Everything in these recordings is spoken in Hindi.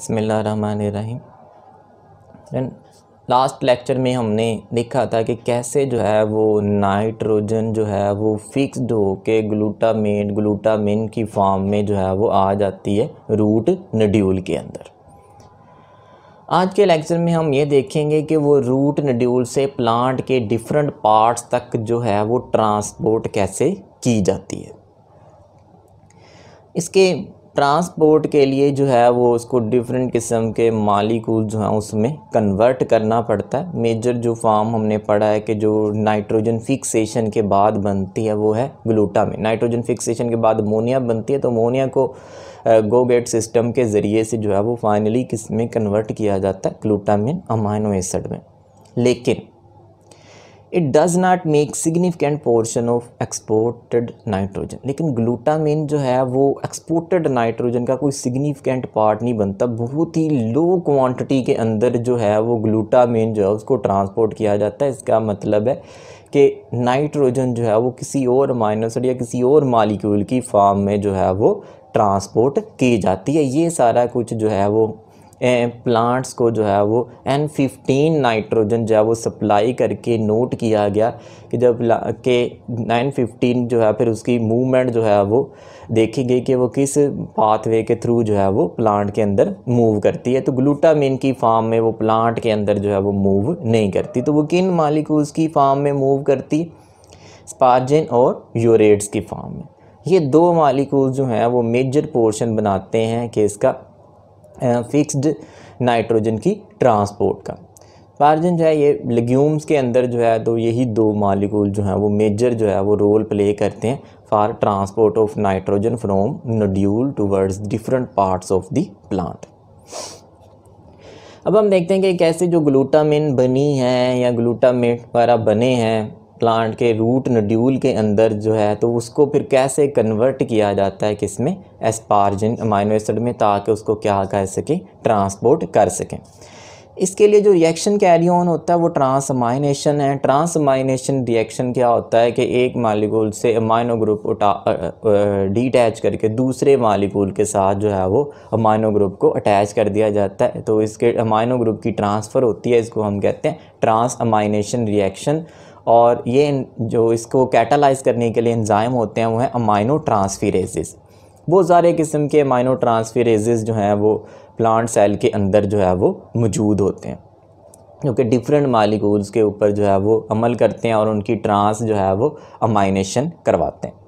बसमीम फ्रेंड लास्ट लेक्चर में हमने देखा था कि कैसे जो है वो नाइट्रोजन जो है वो फिक्स्ड हो के ग्लूटामेन ग्लूटामिन की फॉर्म में जो है वो आ जाती है रूट नड्यूल के अंदर आज के लेक्चर में हम ये देखेंगे कि वो रूट नड्यूल से प्लांट के डिफरेंट पार्ट्स तक जो है वो ट्रांसपोर्ट कैसे की जाती है इसके ट्रांसपोर्ट के लिए जो है वो उसको डिफरेंट किस्म के मालिकूल जो हैं उसमें कन्वर्ट करना पड़ता है मेजर जो फार्म हमने पढ़ा है कि जो नाइट्रोजन फिक्सेशन के बाद बनती है वो है ग्लूटा में नाइट्रोजन फिक्सेशन के बाद अमोनिया बनती है तो अमोनिया को गो गेट सिस्टम के ज़रिए से जो है वो फाइनली किस में कन्वर्ट किया जाता है ग्लूटामिन अमाइनो एसड में लेकिन it does not make significant portion of exported nitrogen लेकिन ग्लूटामिन जो है वो एक्सपोर्टेड नाइट्रोजन का कोई सिग्निफिकेंट पार्ट नहीं बनता बहुत ही लो क्वांटिटी के अंदर जो है वो ग्लूटामिन जो है उसको ट्रांसपोर्ट किया जाता है इसका मतलब है कि नाइट्रोजन जो है वो किसी और माइनस या किसी और मालिक्यूल की फॉर्म में जो है वो ट्रांसपोर्ट की जाती है ये सारा कुछ जो है वो प्लांट्स को जो है वो एन फिफ्टीन नाइट्रोजन जो है वो सप्लाई करके नोट किया गया कि जब के नाइन फिफ्टीन जो है फिर उसकी मूवमेंट जो है वो देखी गई कि वो किस पाथवे के थ्रू जो है वो प्लांट के अंदर मूव करती है तो ग्लूटामिन की फार्म में वो प्लांट के अंदर जो है वो मूव नहीं करती तो वो किन मालिकूल्स की फार्म में मूव करती स्पार्जिन और यूरेट्स की फार्म में ये दो मालिकूल जो हैं वो मेजर पोर्शन बनाते हैं कि इसका फिक्स्ड नाइट्रोजन की ट्रांसपोर्ट का पार्जन जो है ये लेग्यूम्स के अंदर जो है तो यही दो मालिकूल जो हैं वो मेजर जो है वो रोल प्ले करते हैं for transport of nitrogen from nodule towards different parts of the plant अब हम देखते हैं कि कैसे जो ग्लूटामिन बनी है या ग्लूटामेट वगैरह बने हैं प्लांट के रूट नड्यूल के अंदर जो है तो उसको फिर कैसे कन्वर्ट किया जाता है किस में एस्पार्जिन अमाइनो एसिड में ताकि उसको क्या कर सके ट्रांसपोर्ट कर सकें इसके लिए जो रिएक्शन कैरी ऑन होता है वो ट्रांसमाइनेशन है ट्रांसमाइनेशन रिएक्शन क्या होता है कि एक मालिकूल से अमाइनो ग्रुप उठा डिटैच करके दूसरे मालिकूल के साथ जो है वो अमाइनो ग्रुप को अटैच कर दिया जाता है तो इसके अमाइनो ग्रुप की ट्रांसफ़र होती है इसको हम कहते हैं अमाइनेशन रिएक्शन और ये जो इसको कैटालाइज करने के लिए इंजाइम होते हैं वो हैं अमाइनो ट्रांसफीरेजिस बहुत सारे किस्म के अमाइनो ट्रांसफीरेजिस जो हैं वो प्लांट सेल के अंदर जो है वो मौजूद होते हैं जो कि डिफरेंट मालिकूल्स के ऊपर जो है वो अमल करते हैं और उनकी ट्रांस जो है वो अमाइनेशन करवाते हैं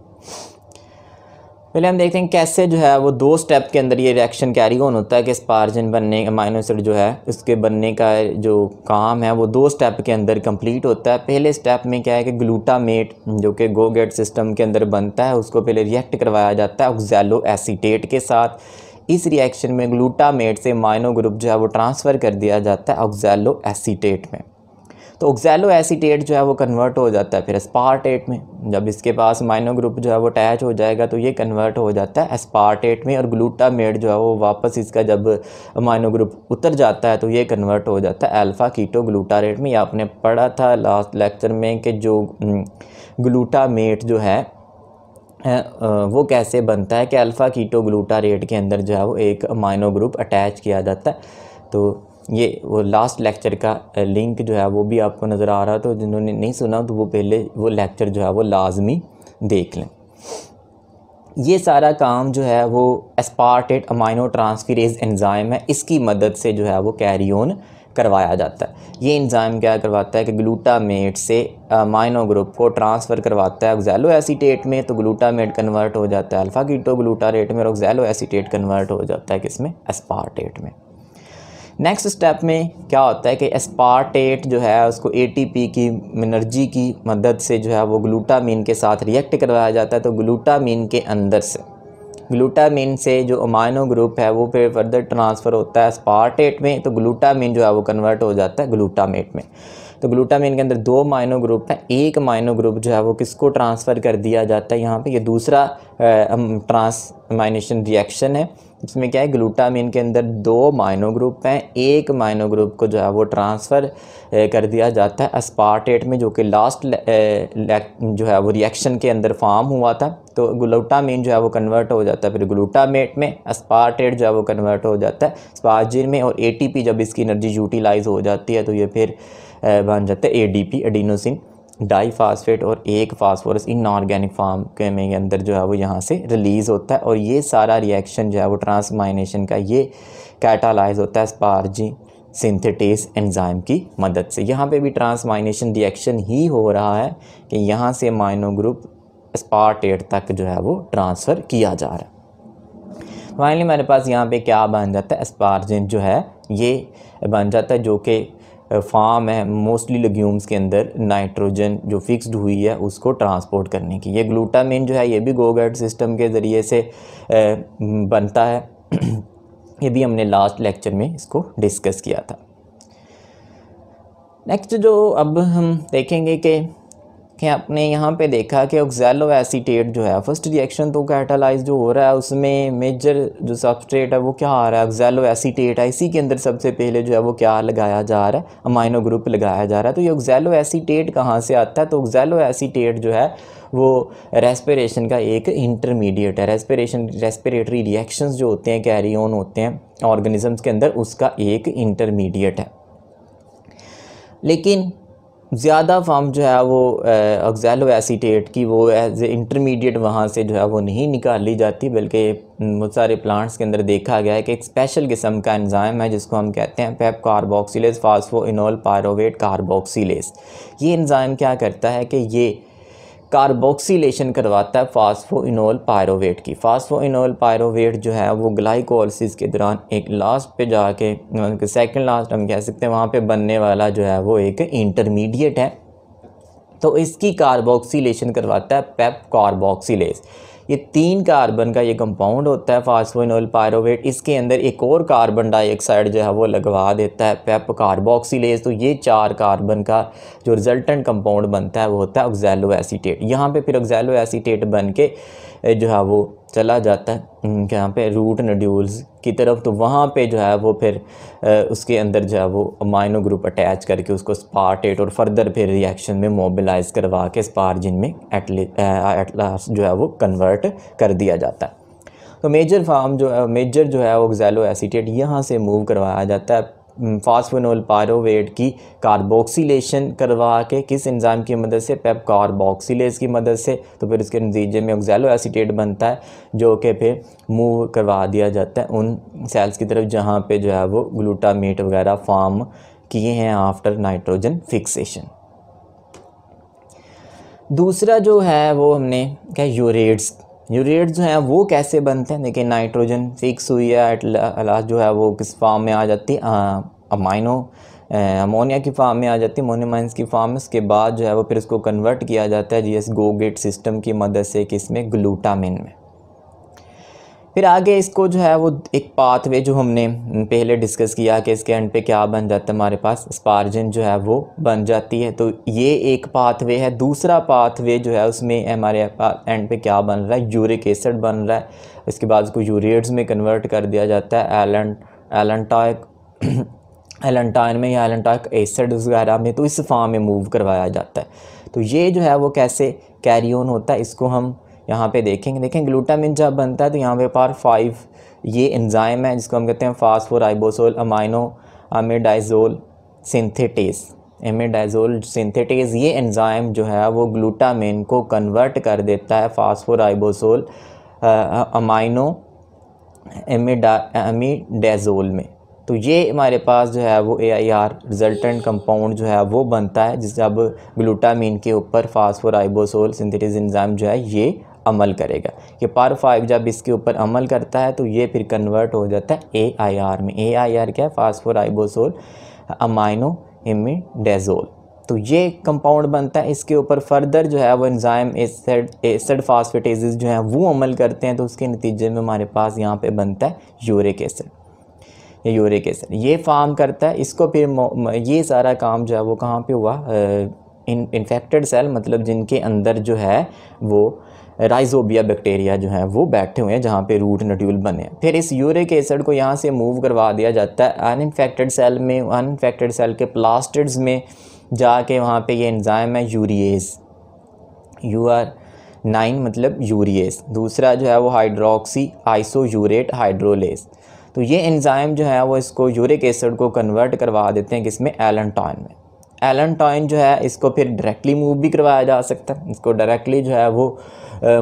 पहले हम देखते हैं कैसे जो है वो दो स्टेप के अंदर ये रिएक्शन कैरी ऑन होता है कि स्पार्जिन बनने माइनोसिड जो है उसके बनने का जो काम है वो दो स्टेप के अंदर कंप्लीट होता है पहले स्टेप में क्या है कि ग्लूटामेट जो कि गोगेट सिस्टम के अंदर बनता है उसको पहले रिएक्ट करवाया जाता है ऑक्जैलो एसीटेट के साथ इस रिएक्शन में ग्लूटामेट से माइनो ग्रुप जो है वो ट्रांसफ़र कर दिया जाता है ऑक्जैलो एसीटेट में तो ऑक्जैलो एसीटेट जो है वो कन्वर्ट हो जाता है फिर एस्पार्टेट में जब इसके पास माइनो ग्रुप जो है वो अटैच हो जाएगा तो ये कन्वर्ट हो जाता है एस्पार्टेट में और ग्लूटामेट जो है वो वापस इसका जब माइनो ग्रुप उतर जाता है तो ये कन्वर्ट हो जाता है अल्फ़ा कीटो ग्लूटारेट में ये आपने पढ़ा था लास्ट लेक्चर में कि जो ग्लूटामेट हम्म, जो है वो कैसे बनता है कि अल्फ़ा कीटो ग्लूटारेट के अंदर जो है वो एक माइनो ग्रुप अटैच किया जाता है तो ये वो लास्ट लेक्चर का लिंक जो है वो भी आपको नज़र आ रहा है तो जिन्होंने नहीं सुना तो वो पहले वो लेक्चर जो है वो लाजमी देख लें ये सारा काम जो है वो एस्पार्टेट अमाइनो ट्रांसफरेज एंजाइम है इसकी मदद से जो है वो कैरी ऑन करवाया जाता है ये इंज़ाम क्या करवाता है कि ग्लूटामेट से माइनो ग्रुप को ट्रांसफ़र करवाता है ऑक्जैलो एसीटेट में तो ग्लूटामेट कन्वर्ट हो जाता है अल्फ़ा कीटो ग्लूटारेट में और ऑक्जैलो एसीटेट कन्वर्ट हो जाता है किसमें एस्पार्टेट में नेक्स्ट स्टेप में क्या होता है कि एस्पार्टेट जो है उसको एटीपी की मिनर्जी की मदद से जो है वो ग्लूटामीन के साथ रिएक्ट करवाया जाता है तो ग्लूटामीन के अंदर से ग्लूटामीन से जो अमाइनो ग्रुप है वो फिर फर्दर ट्रांसफ़र होता है स्पार्टेट में तो ग्लूटामीन जो है वो कन्वर्ट हो जाता है ग्लूटामेट में तो ग्लूटामीन के अंदर दो माइनो ग्रुप है एक माइनो ग्रुप जो है वो किसको ट्रांसफ़र कर दिया जाता है यहाँ पे ये यह दूसरा ट्रांसमाइनेशन रिएक्शन है इसमें क्या है ग्लूटामिन के अंदर दो माइनो ग्रुप हैं एक माइनो ग्रुप को जो है वो ट्रांसफ़र कर दिया जाता है अस्पार्टेट में जो कि लास्ट जो है वो रिएक्शन के अंदर फार्म हुआ था तो ग्लूटामिन जो है वो कन्वर्ट हो जाता है फिर ग्लूटामेट में अस्पार्टेट जो है वो कन्वर्ट हो जाता है स्पार्जिन में और ए जब इसकी एनर्जी यूटिलाइज हो जाती है तो ये फिर बन जाता है A P adenosine diphosphate और एक फास्फोरस इनऑर्गेनिक फार्म के में अंदर जो है वो यहाँ से रिलीज़ होता है और ये सारा रिएक्शन जो है वो ट्रांसमाइनेशन का ये कैटालाइज होता है स्पारजी सिंथेटिस एंजाइम की मदद से यहाँ पे भी ट्रांसमाइनेशन रिएक्शन ही हो रहा है कि यहाँ से माइनो ग्रुप स्पार्टेट तक जो है वो ट्रांसफ़र किया जा रहा है फाइनली मेरे पास यहाँ पर क्या बन जाता है स्पारजिन जो है ये बन जाता है जो कि फार्म है मोस्टली लग्यूम्स के अंदर नाइट्रोजन जो फिक्स्ड हुई है उसको ट्रांसपोर्ट करने की ये ग्लूटामिन जो है ये भी गोगर्ट सिस्टम के ज़रिए से बनता है ये भी हमने लास्ट लेक्चर में इसको डिस्कस किया था नेक्स्ट जो अब हम देखेंगे कि कि आपने यहाँ पे देखा कि ऑक्जैलो एसीटेट जो है फर्स्ट रिएक्शन तो कैटालाइज जो हो रहा है उसमें मेजर जो सबस्ट्रेट है वो क्या आ रहा है ऑक्जैलो एसीटेट है इसी के अंदर सबसे पहले जो है वो क्या लगाया जा रहा है अमाइनो ग्रुप लगाया जा रहा है तो ये ऑक्जैलो एसीटेट कहाँ से आता है तो ऑक्जैलो एसीटेट जो है वो रेस्पिरेशन का एक इंटरमीडिएट है रेस्पिरेशन रेस्पिरेटरी रिएक्शंस जो होते हैं कैरी ऑन होते हैं ऑर्गेनिजम्स के अंदर उसका एक इंटरमीडिएट है लेकिन ज़्यादा फार्म जो है वो ऑक्जैलो एसीटेट की वो एज ए इंटरमीडिएट वहाँ से जो है वो नहीं निकाली जाती बल्कि बहुत सारे प्लांट्स के अंदर देखा गया है कि एक स्पेशल किस्म का एंजाइम है जिसको हम कहते हैं PEP carboxylase phosphoenolpyruvate carboxylase ये एंजाइम क्या करता है कि ये कार्बोक्सीलेशन करवाता है फास्फोइनोल पायरोवेट की फास्फोइनोल पायरोवेट जो है वो ग्लाइकोलिस के दौरान एक लास्ट पे जाके सेकंड मतलब लास्ट हम कह सकते हैं वहाँ पे बनने वाला जो है वो एक इंटरमीडिएट है तो इसकी कार्बोक्सीलेशन करवाता है पेप कार्बोक्सीलेस ये तीन कार्बन का ये कंपाउंड होता है फास्फोनोल पायरोवेट इसके अंदर एक और कार्बन डाइऑक्साइड जो है वो लगवा देता है पेप कार्बोक्सीज तो ये चार कार्बन का जो रिजल्टेंट कंपाउंड बनता है वो होता है ऑक्जैलो एसीटेट यहाँ पर फिर ऑक्जैलो एसीटेट बन के जो है वो चला जाता है यहाँ पे रूट नड्यूल्स की तरफ तो वहाँ पे जो है वो फिर उसके अंदर जो है वो अमाइनो ग्रुप अटैच करके उसको स्पार्टेट और फर्दर फिर रिएक्शन में मोबिलाइज करवा के स्पार्जिन में एटलास जो है वो कन्वर्ट कर दिया जाता है तो मेजर फार्म जो है मेजर जो है वो एक्जैलो एसीटेट यहाँ से मूव करवाया जाता है फास्फेनोल पायरोवेट की कार्बोक्सीलेशन करवा के किस इंजाम की मदद से पेप कार्बोक्सीलेज की मदद से तो फिर उसके नतीजे में ऑक्जैलो एसिटेट बनता है जो कि फिर मूव करवा दिया जाता है उन सेल्स की तरफ जहाँ पे जो है वो ग्लूटामेट वगैरह फॉर्म किए हैं आफ्टर नाइट्रोजन फिक्सेशन दूसरा जो है वो हमने क्या यूरेट्स यूरेट्स जो हैं वो कैसे बनते हैं देखिए नाइट्रोजन फिक्स हुई है एट लास्ट जो है वो किस फार्म में आ जाती है अमाइनो अमोनिया की फार्म में आ जाती है मोनोमाइंस की फार्म में उसके बाद जो है वो फिर उसको कन्वर्ट किया जाता है G S GOGAT system की मदद से किस में ग्लूटामिन में फिर आगे इसको जो है वो एक पाथवे जो हमने पहले डिस्कस किया कि इसके एंड पे क्या बन जाता है हमारे पास स्पार्जिन जो है वो बन जाती है तो ये एक पाथवे है दूसरा पाथवे जो है उसमें हमारे एंड पे क्या बन रहा है यूरिक एसिड बन रहा है इसके बाद उसको यूरियड्स में कन्वर्ट कर दिया जाता है एलन एलनटाइक एलनटाइन में या एलनटाइक एसिड वगैरह में तो इस फार्म में मूव करवाया जाता है तो ये जो है वो कैसे कैरी ऑन होता है इसको हम यहाँ पे देखेंगे देखें ग्लूटामिन जब बनता है तो यहाँ पे पार फाइव ये एंजाइम है जिसको हम कहते हैं आइबोसोल amino imidazole synthetase imidazole synthetase ये एंजाइम जो है वो ग्लूटामिन को कन्वर्ट कर देता है आइबोसोल अमाइनो एमेडा में तो ये हमारे पास जो है वो A I R resultant compound जो है वो बनता है जिस अब ग्लूटामीन के ऊपर फास्फोराइबोसोल सिंथेटिस एंजाइम जो है ये अमल करेगा कि पार फाइव जब इसके ऊपर अमल करता है तो ये फिर कन्वर्ट हो जाता है ए आई आर में ए आई आर क्या है फास्फोर आइबोसोल अमाइनो इमिडेजोल तो ये कंपाउंड बनता है इसके ऊपर फर्दर जो है वो एंजाइम एसड एसड फास्फेटेजेस जो हैं वो अमल करते हैं तो उसके नतीजे में हमारे पास यहाँ पर बनता है यूरिक एसिड या यूरिक एसिड ये फार्म करता है इसको फिर ये सारा काम जो है वो कहाँ पे हुआ इन इन्फेक्टेड सेल मतलब जिनके अंदर जो है वो राइजोबिया बैक्टीरिया जो है वो बैठे हुए हैं जहाँ पे रूट नड्यूल बने हैं फिर इस यूरिक एसिड को यहाँ से मूव करवा दिया जाता है अनइन्फेक्टेड सेल में इन्फेक्टेड सेल के प्लास्टिड्स में जाके वहाँ पे ये एंजाइम है यूरिएज यू आर नाइन मतलब यूरिएस दूसरा जो है वो हाइड्रोक्सी आइसो यूरेट हाइड्रोलेस तो ये एंजाइम जो है वो इसको यूरिक एसिड को कन्वर्ट करवा देते हैं किसमें एलनटॉन में एलन टॉइन जो है इसको फिर डायरेक्टली मूव भी करवाया जा सकता है इसको डायरेक्टली जो है वो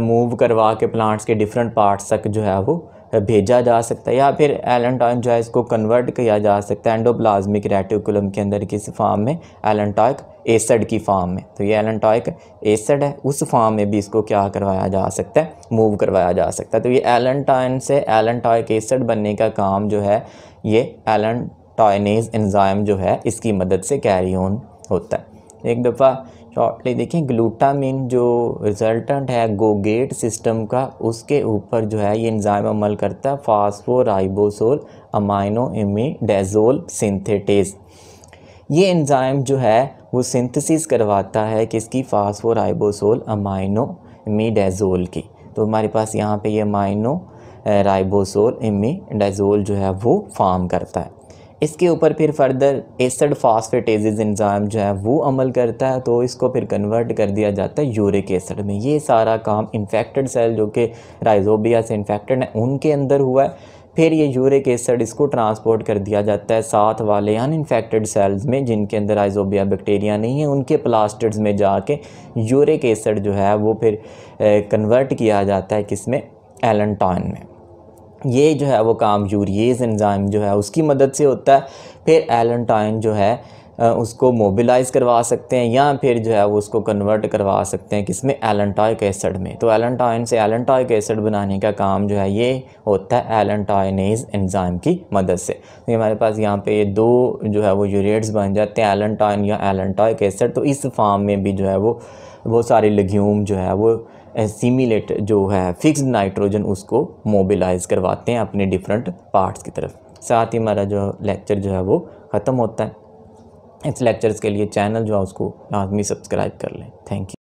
मूव करवा के प्लांट्स के डिफरेंट पार्ट्स तक जो है वो भेजा जा सकता है या फिर एलेंटॉइन जो है इसको कन्वर्ट किया जा सकता है एंडोप्लाज्मिक रेटिकुलम के अंदर किस फार्म में टॉयक एसड की फार्म में तो ये टॉयक एसड है उस फार्म में भी इसको क्या करवाया जा सकता है मूव करवाया जा सकता है तो ये टॉइन से एलन टॉयक एसड बनने का काम जो है ये एलन टॉयनेज एंजाइम जो है इसकी मदद से कैरी ऑन होता है एक दफ़ा शॉर्टली देखें ग्लूटामिन जो रिजल्टेंट है गोगेट सिस्टम का उसके ऊपर जो है ये इंज़ाम अमल करता है फास्फोराइबोसोल अमाइनो इमीडेजोल सिंथेटेज ये इंजाम जो है वो सिंथेसिस करवाता है किसकी फास्फोराइबोसोल अमाइनो डेजोल की तो हमारे पास यहाँ पे ये अमाइनो राइबोसोल इमीडेजोल जो है वो फार्म करता है इसके ऊपर फिर फर्दर एसड फास्फेटेजिस इंजाम जो है वो अमल करता है तो इसको फिर कन्वर्ट कर दिया जाता है यूरिक एसड में ये सारा काम इन्फेक्टेड सेल जो कि राइजोबिया से इन्फेक्टेड हैं उनके अंदर हुआ है फिर ये यूरिक एसड इसको ट्रांसपोर्ट कर दिया जाता है साथ वाले इन्फेक्टेड सेल्स में जिनके अंदर आइजोबिया बैक्टीरिया नहीं है उनके प्लास्टर्स में जाके यूरिक एसड जो है वो फिर कन्वर्ट eh, किया जाता है किस में में ये जो है वो काम यूरिएज एंजाइम जो है उसकी मदद से होता है फिर एलनटाइन जो है उसको मोबिलाइज़ करवा सकते हैं या फिर जो है वो उसको कन्वर्ट करवा सकते हैं किसमें एलनटाइक एसड में तो एलनटाइन से एलनटाइक एसड बनाने का काम जो है ये होता है एलनटाइनेज एंजाइम की मदद से तो हमारे पास यहाँ पे दो जो है वो यूरेट्स बन जाते हैं एलेंटाइन या एलनटाइक एसड तो इस फार्म में भी जो है वो बहुत सारे लघ्यूम जो है वो सीमिलेट जो है फिक्स्ड नाइट्रोजन उसको मोबिलाइज करवाते हैं अपने डिफरेंट पार्ट्स की तरफ साथ ही हमारा जो लेक्चर जो है वो ख़त्म होता है इस लेक्चर्स के लिए चैनल जो है उसको लाजमी सब्सक्राइब कर लें थैंक यू